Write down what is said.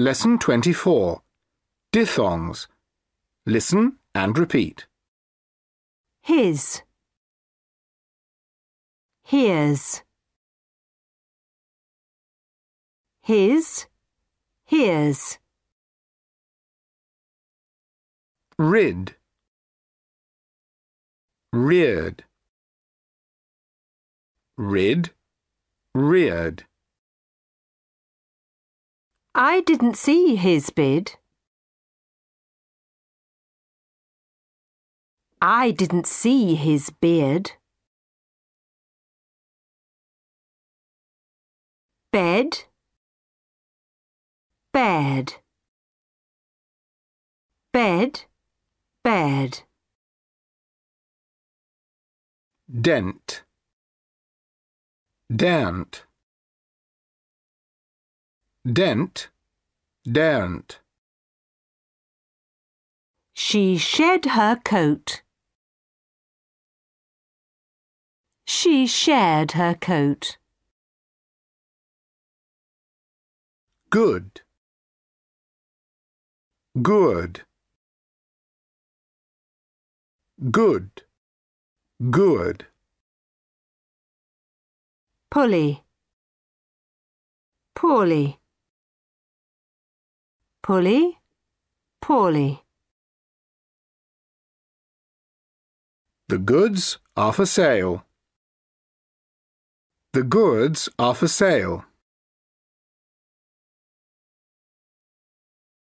Lesson 24 diphthongs. Listen and repeat. His. Hears. His. Hears. Rid. Reared. Rid. Reared. I didn't see his bid. I didn't see his beard. Bed, bed, bed, bed. Dent, dent. Dent, daren't. She shed her coat. She shared her coat. Good. Good. Good. Good. Pulley. Poorly pulley, poorly. The goods are for sale. The goods are for sale.